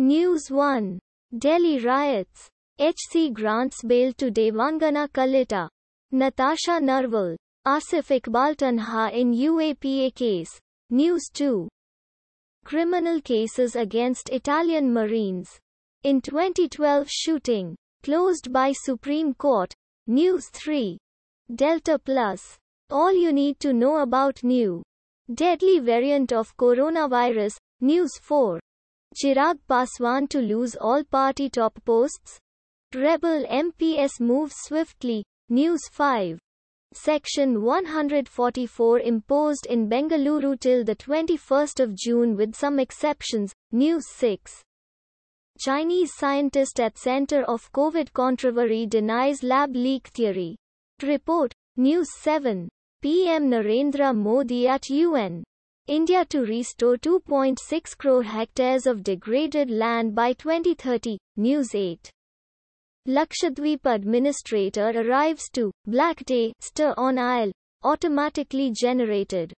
News 1. Delhi riots. HC grants bail to Devangana Kalita. Natasha Narwal. Asif Iqbal Tanha in UAPA case. News 2. Criminal cases against Italian Marines. In 2012 shooting. Closed by Supreme Court. News 3. Delta Plus. All you need to know about new. Deadly variant of coronavirus. News 4. Chirag Paswan to lose all party top posts? Rebel MPS moves swiftly. News 5. Section 144 imposed in Bengaluru till the 21st of June with some exceptions. News 6. Chinese scientist at center of COVID controversy denies lab leak theory. Report. News 7. PM Narendra Modi at UN. India to restore 2.6 crore hectares of degraded land by 2030, News 8. Lakshadweep administrator arrives to Black Day stir on Isle, automatically generated.